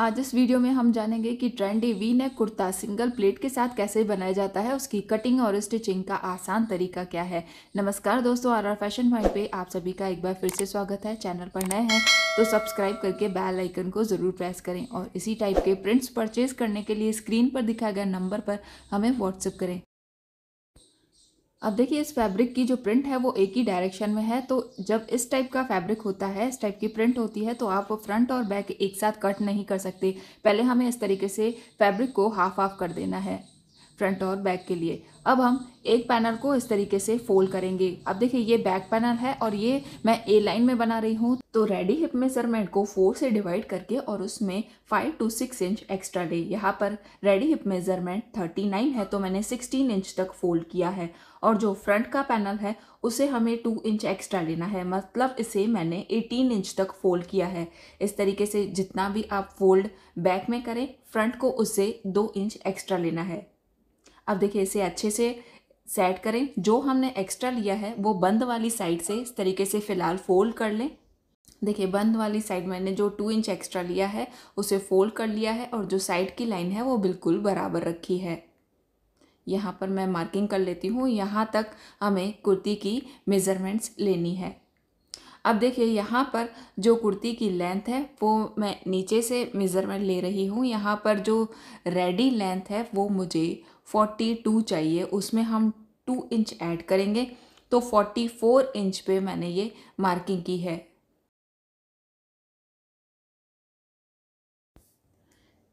आज इस वीडियो में हम जानेंगे कि trendy V neck kurta single plate के साथ कैसे बनाया जाता है उसकी कटिंग और स्टिचिंग का आसान तरीका क्या है नमस्कार दोस्तों आर आर फैशन पॉइंट पे आप सभी का एक बार फिर से स्वागत है चैनल पर नए हैं तो सब्सक्राइब करके बेल आइकन को ज़रूर प्रेस करें और इसी टाइप के प्रिंट्स परचेज करने के लिए स्क्रीन पर दिखाए गए नंबर पर हमें व्हाट्सअप करें अब देखिए इस फैब्रिक की जो प्रिंट है वो एक ही डायरेक्शन में है तो जब इस टाइप का फैब्रिक होता है इस टाइप की प्रिंट होती है तो आप फ्रंट और बैक एक साथ कट नहीं कर सकते पहले हमें इस तरीके से फैब्रिक को हाफ हाफ कर देना है फ्रंट और बैक के लिए अब हम एक पैनल को इस तरीके से फोल्ड करेंगे अब देखिए ये बैक पैनल है और ये मैं ए लाइन में बना रही हूँ तो रेडी हिप में सर मैं को फोर से डिवाइड करके और उसमें five to six inch extra ले यहाँ पर ready hip measurement thirty nine है तो मैंने सिक्सटीन इंच तक फोल्ड किया है और जो फ्रंट का पैनल है उसे हमें टू इंच एक्स्ट्रा लेना है मतलब इसे मैंने एटीन इंच तक फोल्ड किया है इस तरीके से जितना भी आप फोल्ड बैक में करें फ्रंट को उससे दो इंच एक्स्ट्रा लेना है अब देखिए इसे अच्छे से सेट करें जो हमने एक्स्ट्रा लिया है वो बंद वाली साइड से इस तरीके से फ़िलहाल फोल्ड कर लें देखिए बंद वाली साइड मैंने जो टू इंच एक्स्ट्रा लिया है उसे फोल्ड कर लिया है और जो साइड की लाइन है वो बिल्कुल बराबर रखी है यहाँ पर मैं मार्किंग कर लेती हूँ यहाँ तक हमें कुर्ती की मेज़रमेंट्स लेनी है अब देखिए यहाँ पर जो कुर्ती की लेंथ है वो मैं नीचे से मेज़रमेंट ले रही हूँ यहाँ पर जो रेडी लेंथ है वो मुझे फोर्टी टू चाहिए उसमें हम टू इंच ऐड करेंगे तो फोर्टी फोर इंच पे मैंने ये मार्किंग की है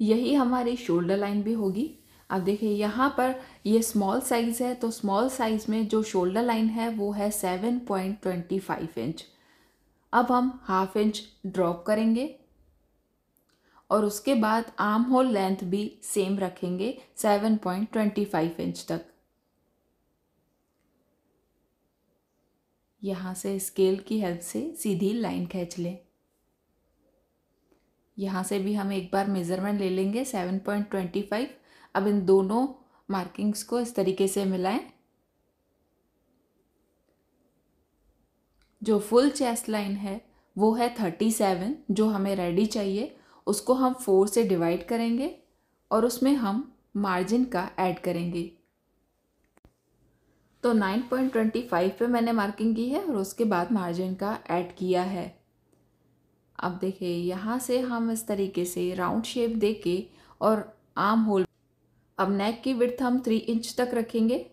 यही हमारी शोल्डर लाइन भी होगी अब देखिए यहाँ पर ये स्मॉल साइज़ है तो स्मॉल साइज़ में जो शोल्डर लाइन है वो है seven point twenty five inch अब हम हाफ इंच ड्रॉप करेंगे और उसके बाद आर्म होल लेंथ भी सेम रखेंगे seven point twenty five inch तक यहाँ से स्केल की हेल्प से सीधी लाइन खींच लें यहाँ से भी हम एक बार मेज़रमेंट ले लेंगे सेवन पॉइंट ट्वेंटी फाइव अब इन दोनों मार्किंग्स को इस तरीके से मिलाएं जो फुल चेस्ट लाइन है वो है थर्टी सेवन जो हमें रेडी चाहिए उसको हम फोर से डिवाइड करेंगे और उसमें हम मार्जिन का ऐड करेंगे तो नाइन पॉइंट ट्वेंटी फाइव पर मैंने मार्किंग की है और उसके बाद मार्जिन का ऐड किया है अब देखिए यहाँ से हम इस तरीके से राउंड शेप दे के और आर्म होल अब नेक की विर्थ हम थ्री इंच तक रखेंगे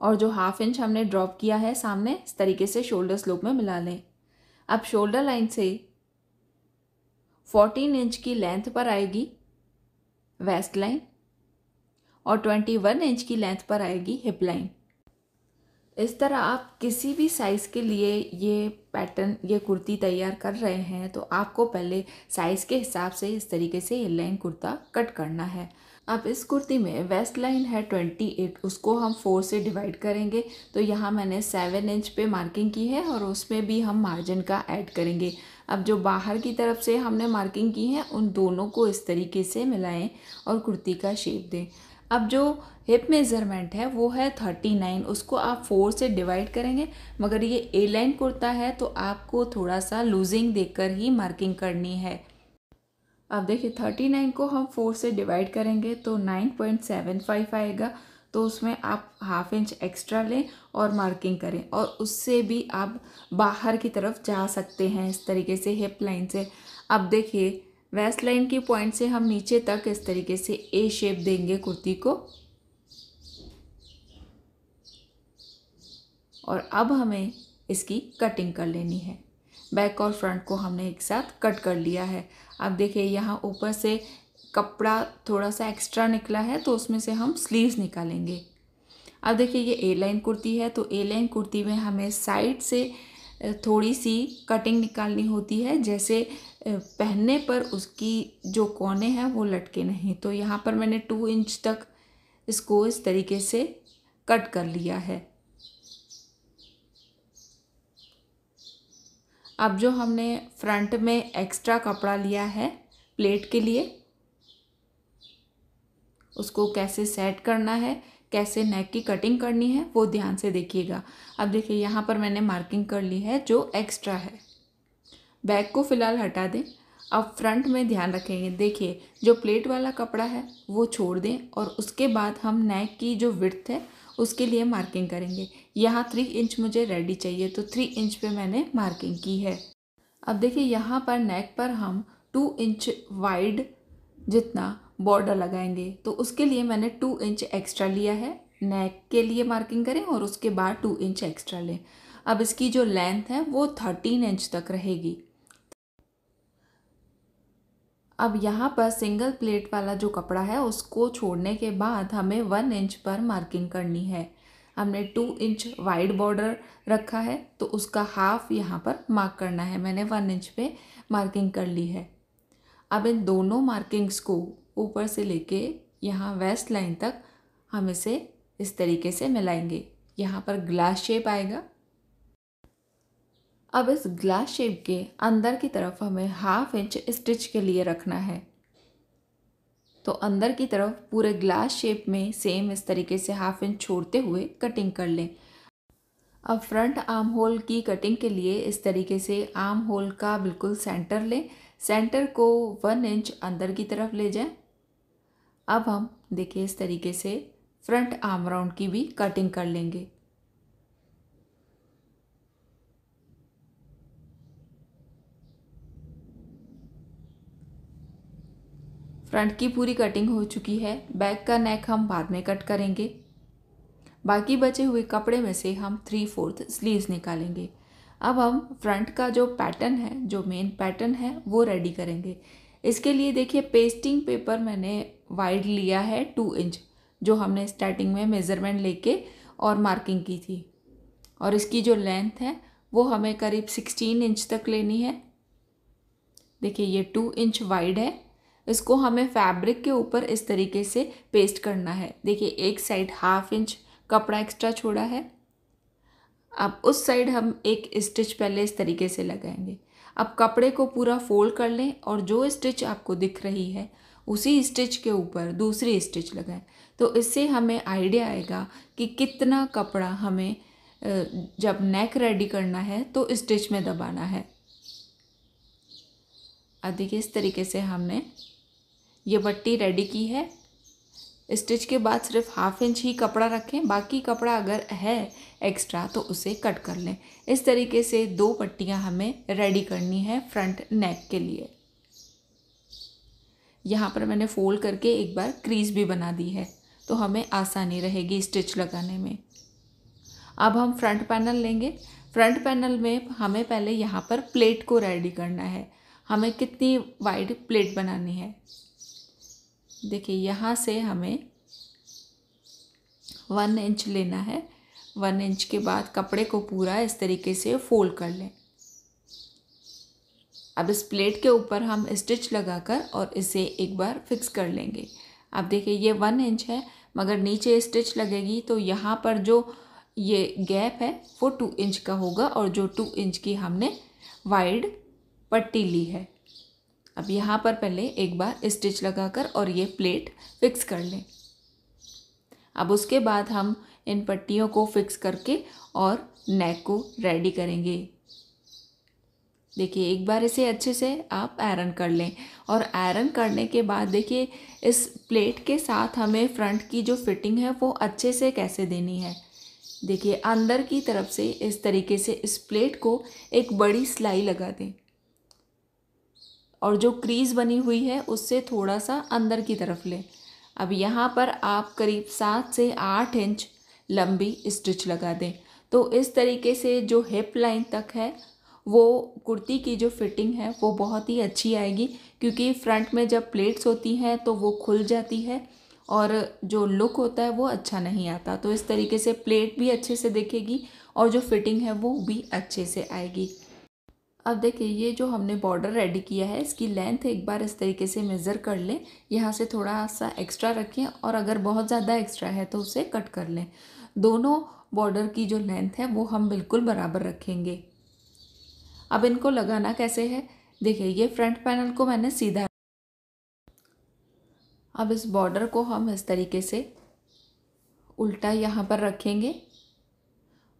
और जो हाफ इंच हमने ड्रॉप किया है सामने इस तरीके से शोल्डर स्लोप में मिला लें अब शोल्डर लाइन से 14 इंच की लेंथ पर आएगी वेस्ट लाइन और 21 इंच की लेंथ पर आएगी हिप लाइन इस तरह आप किसी भी साइज़ के लिए ये पैटर्न ये कुर्ती तैयार कर रहे हैं तो आपको पहले साइज़ के हिसाब से इस तरीके से ये लाइन कुर्ता कट करना है अब इस कुर्ती में वेस्ट लाइन है ट्वेंटी एट उसको हम फोर से डिवाइड करेंगे तो यहाँ मैंने सेवन इंच पे मार्किंग की है और उसमें भी हम मार्जिन का ऐड करेंगे अब जो बाहर की तरफ से हमने मार्किंग की है उन दोनों को इस तरीके से मिलाएं और कुर्ती का शेप दें अब जो हिप मेज़रमेंट है वो है थर्टी नाइन उसको आप फोर से डिवाइड करेंगे मगर ये ए लाइन कुर्ता है तो आपको थोड़ा सा लूजिंग देकर ही मार्किंग करनी है अब देखिए थर्टी नाइन को हम फोर से डिवाइड करेंगे तो नाइन पॉइंट सेवन फाइव आएगा तो उसमें आप हाफ इंच एक्स्ट्रा लें और मार्किंग करें और उससे भी आप बाहर की तरफ जा सकते हैं इस तरीके से हिप लाइन से अब देखिए वेस्ट लाइन की पॉइंट से हम नीचे तक इस तरीके से ए शेप देंगे कुर्ती को और अब हमें इसकी कटिंग कर लेनी है बैक और फ्रंट को हमने एक साथ कट कर लिया है आप देखिए यहाँ ऊपर से कपड़ा थोड़ा सा एक्स्ट्रा निकला है तो उसमें से हम स्लीव्स निकालेंगे अब देखिए ये ए लाइन कुर्ती है तो ए लाइन कुर्ती में हमें साइड से थोड़ी सी कटिंग निकालनी होती है जैसे पहनने पर उसकी जो कोने हैं वो लटके नहीं तो यहाँ पर मैंने टू इंच तक इसको इस तरीके से कट कर लिया है अब जो हमने फ्रंट में एक्स्ट्रा कपड़ा लिया है प्लेट के लिए उसको कैसे सेट करना है कैसे नेक की कटिंग करनी है वो ध्यान से देखिएगा अब देखिए यहाँ पर मैंने मार्किंग कर ली है जो एक्स्ट्रा है बैक को फ़िलहाल हटा दें अब फ्रंट में ध्यान रखेंगे देखिए जो प्लेट वाला कपड़ा है वो छोड़ दें और उसके बाद हम नेक की जो विर्थ है उसके लिए मार्किंग करेंगे यहाँ थ्री इंच मुझे रेडी चाहिए तो थ्री इंच पे मैंने मार्किंग की है अब देखिए यहाँ पर नेक पर हम टू इंच वाइड जितना बॉर्डर लगाएंगे तो उसके लिए मैंने टू इंच एक्स्ट्रा लिया है नेक के लिए मार्किंग करें और उसके बाद टू इंच एक्स्ट्रा लें अब इसकी जो लेंथ है वो थर्टीन इंच तक रहेगी अब यहाँ पर सिंगल प्लेट वाला जो कपड़ा है उसको छोड़ने के बाद हमें वन इंच पर मार्किंग करनी है हमने टू इंच वाइड बॉर्डर रखा है तो उसका हाफ यहाँ पर मार्क करना है मैंने वन इंच पे मार्किंग कर ली है अब इन दोनों मार्किंग्स को ऊपर से लेके यहाँ वेस्ट लाइन तक हम इसे इस तरीके से मिलाएंगे यहाँ पर ग्लास शेप आएगा अब इस ग्लास शेप के अंदर की तरफ हमें हाफ इंच स्टिच के लिए रखना है तो अंदर की तरफ पूरे ग्लास शेप में सेम इस तरीके से हाफ इंच छोड़ते हुए कटिंग कर लें अब फ्रंट आर्म होल की कटिंग के लिए इस तरीके से आर्म होल का बिल्कुल सेंटर लें सेंटर को वन इंच अंदर की तरफ ले जाएं अब हम देखिए इस तरीके से फ्रंट आर्म राउंड की भी कटिंग कर लेंगे फ्रंट की पूरी कटिंग हो चुकी है बैक का नेक हम बाद में कट करेंगे बाकी बचे हुए कपड़े में से हम थ्री फोर्थ स्लीव्स निकालेंगे अब हम फ्रंट का जो पैटर्न है जो मेन पैटर्न है वो रेडी करेंगे इसके लिए देखिए पेस्टिंग पेपर मैंने वाइड लिया है टू इंच जो हमने स्टार्टिंग में मेज़रमेंट लेके और मार्किंग की थी और इसकी जो लेंथ है वो हमें करीब सिक्सटीन इंच तक लेनी है देखिए ये टू इंच वाइड है इसको हमें फैब्रिक के ऊपर इस तरीके से पेस्ट करना है देखिए एक साइड हाफ इंच कपड़ा एक्स्ट्रा छोड़ा है अब उस साइड हम एक स्टिच पहले इस तरीके से लगाएंगे अब कपड़े को पूरा फोल्ड कर लें और जो स्टिच आपको दिख रही है उसी स्टिच के ऊपर दूसरी स्टिच लगाएं तो इससे हमें आइडिया आएगा कि कितना कपड़ा हमें जब नेक रेडी करना है तो स्टिच में दबाना है अब देखिए इस तरीके से हमने ये पट्टी रेडी की है स्टिच के बाद सिर्फ हाफ इंच ही कपड़ा रखें बाकी कपड़ा अगर है एक्स्ट्रा तो उसे कट कर लें इस तरीके से दो पट्टियां हमें रेडी करनी है फ्रंट नेक के लिए यहाँ पर मैंने फोल्ड करके एक बार क्रीज भी बना दी है तो हमें आसानी रहेगी स्टिच लगाने में अब हम फ्रंट पैनल लेंगे फ्रंट पैनल में हमें पहले यहाँ पर प्लेट को रेडी करना है हमें कितनी वाइड प्लेट बनानी है देखिए यहाँ से हमें वन इंच लेना है वन इंच के बाद कपड़े को पूरा इस तरीके से फोल्ड कर लें अब इस प्लेट के ऊपर हम स्टिच लगाकर और इसे एक बार फिक्स कर लेंगे आप देखिए ये वन इंच है मगर नीचे स्टिच लगेगी तो यहाँ पर जो ये गैप है वो टू इंच का होगा और जो टू इंच की हमने वाइड पट्टी ली है अब यहाँ पर पहले एक बार स्टिच लगाकर और ये प्लेट फिक्स कर लें अब उसके बाद हम इन पट्टियों को फिक्स करके और नेक को रेडी करेंगे देखिए एक बार इसे अच्छे से आप आयरन कर लें और आयरन करने के बाद देखिए इस प्लेट के साथ हमें फ्रंट की जो फिटिंग है वो अच्छे से कैसे देनी है देखिए अंदर की तरफ से इस तरीके से इस प्लेट को एक बड़ी सिलाई लगा दें और जो क्रीज़ बनी हुई है उससे थोड़ा सा अंदर की तरफ लें अब यहाँ पर आप करीब सात से आठ इंच लंबी स्टिच लगा दें तो इस तरीके से जो हिप लाइन तक है वो कुर्ती की जो फिटिंग है वो बहुत ही अच्छी आएगी क्योंकि फ्रंट में जब प्लेट्स होती हैं तो वो खुल जाती है और जो लुक होता है वो अच्छा नहीं आता तो इस तरीके से प्लेट भी अच्छे से दिखेगी और जो फिटिंग है वो भी अच्छे से आएगी अब देखिए ये जो हमने बॉर्डर रेडी किया है इसकी लेंथ एक बार इस तरीके से मेज़र कर लें यहाँ से थोड़ा सा एक्स्ट्रा रखें और अगर बहुत ज़्यादा एक्स्ट्रा है तो उसे कट कर लें दोनों बॉर्डर की जो लेंथ है वो हम बिल्कुल बराबर रखेंगे अब इनको लगाना कैसे है देखिए ये फ्रंट पैनल को मैंने सीधा अब इस बॉर्डर को हम इस तरीके से उल्टा यहाँ पर रखेंगे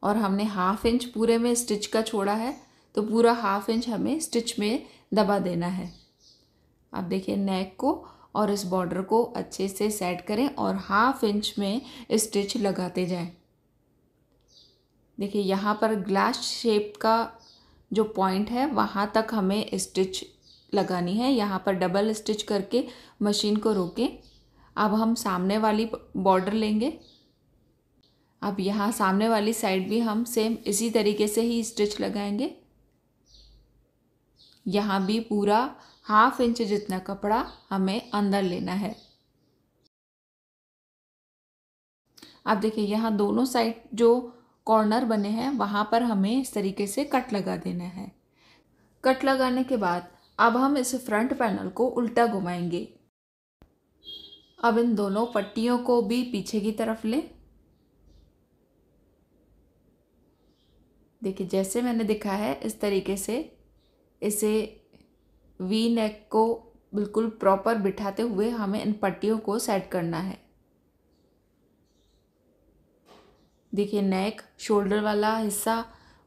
और हमने हाफ इंच पूरे में स्टिच का छोड़ा है तो पूरा हाफ इंच हमें स्टिच में दबा देना है आप देखिए नेक को और इस बॉर्डर को अच्छे से सेट करें और हाफ इंच में स्टिच लगाते जाएं देखिए यहाँ पर ग्लास शेप का जो पॉइंट है वहाँ तक हमें स्टिच लगानी है यहाँ पर डबल स्टिच करके मशीन को रोकें अब हम सामने वाली बॉर्डर लेंगे अब यहाँ सामने वाली साइड भी हम सेम इसी तरीके से ही स्टिच लगाएंगे यहाँ भी पूरा हाफ इंच जितना कपड़ा हमें अंदर लेना है आप देखिए यहाँ दोनों साइड जो कॉर्नर बने हैं वहाँ पर हमें इस तरीके से कट लगा देना है कट लगाने के बाद अब हम इस फ्रंट पैनल को उल्टा घुमाएंगे अब इन दोनों पट्टियों को भी पीछे की तरफ लें देखिए जैसे मैंने दिखा है इस तरीके से इसे वी नेक को बिल्कुल प्रॉपर बिठाते हुए हमें इन पट्टियों को सेट करना है देखिए नेक शोल्डर वाला हिस्सा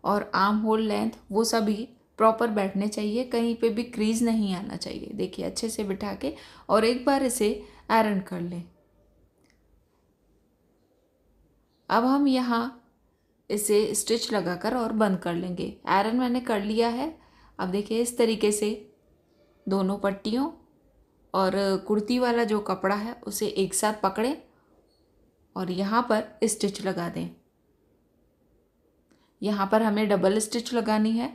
और आर्म होल लेंथ वो सभी प्रॉपर बैठने चाहिए कहीं पे भी क्रीज नहीं आना चाहिए देखिए अच्छे से बिठा के और एक बार इसे आयरन कर लें अब हम यहाँ इसे स्टिच लगाकर और बंद कर लेंगे आयरन मैंने कर लिया है अब देखिए इस तरीके से दोनों पट्टियों और कुर्ती वाला जो कपड़ा है उसे एक साथ पकड़ें और यहाँ पर स्टिच लगा दें यहाँ पर हमें डबल स्टिच लगानी है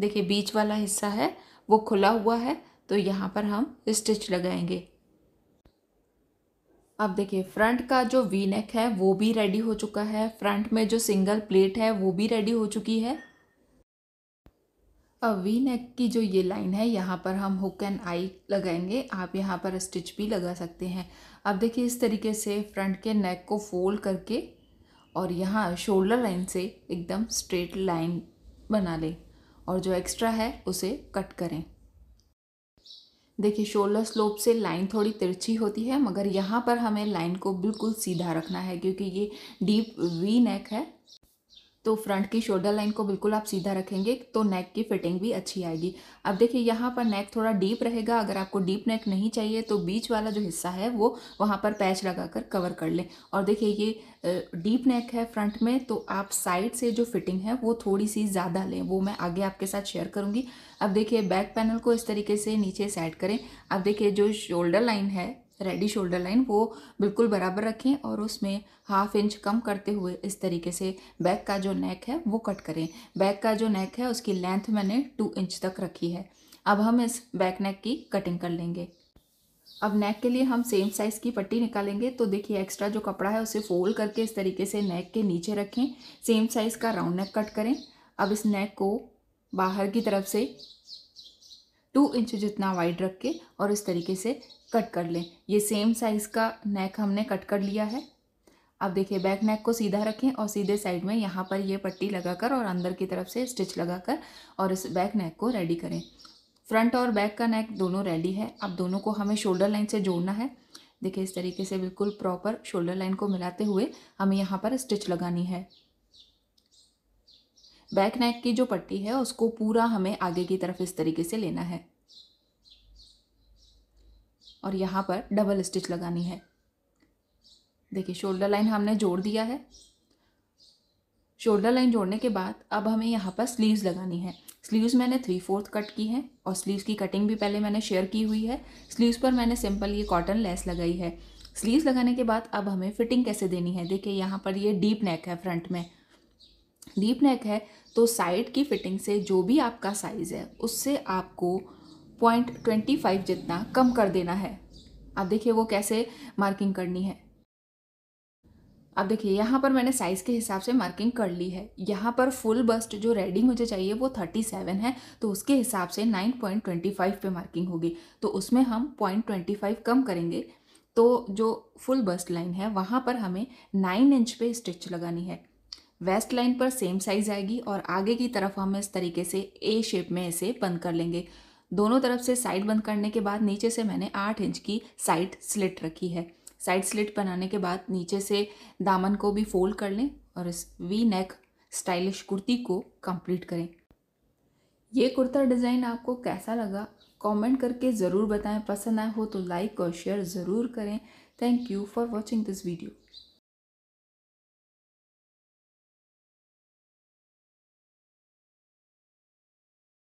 देखिए बीच वाला हिस्सा है वो खुला हुआ है तो यहाँ पर हम स्टिच लगाएंगे अब देखिए फ्रंट का जो वी नेक है वो भी रेडी हो चुका है फ्रंट में जो सिंगल प्लेट है वो भी रेडी हो चुकी है अब वी नेक की जो ये लाइन है यहाँ पर हम हुक एंड आई लगाएंगे आप यहाँ पर स्टिच भी लगा सकते हैं अब देखिए इस तरीके से फ्रंट के नेक को फोल्ड करके और यहाँ शोल्डर लाइन से एकदम स्ट्रेट लाइन बना लें और जो एक्स्ट्रा है उसे कट करें देखिए शोल्डर स्लोप से लाइन थोड़ी तिरछी होती है मगर यहाँ पर हमें लाइन को बिल्कुल सीधा रखना है क्योंकि ये डीप वी नेक है तो फ्रंट की शोल्डर लाइन को बिल्कुल आप सीधा रखेंगे तो नेक की फिटिंग भी अच्छी आएगी अब देखिए यहाँ पर नेक थोड़ा डीप रहेगा अगर आपको डीप नेक नहीं चाहिए तो बीच वाला जो हिस्सा है वो वहाँ पर पैच लगाकर कवर कर लें और देखिए ये डीप नेक है फ्रंट में तो आप साइड से जो फिटिंग है वो थोड़ी सी ज़्यादा लें वो मैं आगे आपके साथ शेयर करूँगी अब देखिए बैक पैनल को इस तरीके से नीचे सेट करें अब देखिए जो शोल्डर लाइन है रेडी शोल्डर लाइन वो बिल्कुल बराबर रखें और उसमें हाफ इंच कम करते हुए इस तरीके से बैक का जो नेक है वो कट करें बैक का जो नेक है उसकी लेंथ मैंने टू इंच तक रखी है अब हम इस बैक नेक की कटिंग कर लेंगे अब नेक के लिए हम सेम साइज़ की पट्टी निकालेंगे तो देखिए एक्स्ट्रा जो कपड़ा है उसे फोल्ड करके इस तरीके से नेक के नीचे रखें सेम साइज़ का राउंड नेक कट करें अब इस नेक को बाहर की तरफ से टू इंच जितना वाइड रख के और इस तरीके से कट कर लें ये सेम साइज़ का नेक हमने कट कर लिया है अब देखिए बैक नेक को सीधा रखें और सीधे साइड में यहाँ पर ये पट्टी लगाकर और अंदर की तरफ से स्टिच लगाकर और इस बैक नेक को रेडी करें फ्रंट और बैक का नेक दोनों रेडी है अब दोनों को हमें शोल्डर लाइन से जोड़ना है देखिए इस तरीके से बिल्कुल प्रॉपर शोल्डर लाइन को मिलाते हुए हमें यहाँ पर स्टिच लगानी है बैक नेक की जो पट्टी है उसको पूरा हमें आगे की तरफ इस तरीके से लेना है और यहाँ पर डबल स्टिच लगानी है देखिए शोल्डर लाइन हमने जोड़ दिया है शोल्डर लाइन जोड़ने के बाद अब हमें यहाँ पर स्लीव्स लगानी है स्लीव्स मैंने थ्री फोर्थ कट की हैं और स्लीव्स की कटिंग भी पहले मैंने शेयर की हुई है स्लीव्स पर मैंने सिंपल ये कॉटन लेस लगाई है स्लीव्स लगाने के बाद अब हमें फिटिंग कैसे देनी है देखिए यहाँ पर ये डीप नेक है फ्रंट में लीप नेक है तो साइड की फिटिंग से जो भी आपका साइज़ है उससे आपको पॉइंट ट्वेंटी फाइव जितना कम कर देना है आप देखिए वो कैसे मार्किंग करनी है अब देखिए यहाँ पर मैंने साइज़ के हिसाब से मार्किंग कर ली है यहाँ पर फुल बस्ट जो रेडी मुझे चाहिए वो थर्टी सेवन है तो उसके हिसाब से नाइन पॉइंट ट्वेंटी फाइव पे मार्किंग होगी तो उसमें हम पॉइंट ट्वेंटी फाइव कम करेंगे तो जो फुल बस्ट लाइन है वहाँ पर हमें नाइन इंच पे स्टिच लगानी है वेस्ट लाइन पर सेम साइज आएगी और आगे की तरफ हम इस तरीके से ए शेप में इसे बंद कर लेंगे दोनों तरफ से साइड बंद करने के बाद नीचे से मैंने आठ इंच की साइड स्लिट रखी है साइड स्लिट बनाने के बाद नीचे से दामन को भी फोल्ड कर लें और इस वी नेक स्टाइलिश कुर्ती को कंप्लीट करें ये कुर्ता डिज़ाइन आपको कैसा लगा कमेंट करके ज़रूर बताएं पसंद आए हो तो लाइक और शेयर ज़रूर करें thank you for watching this video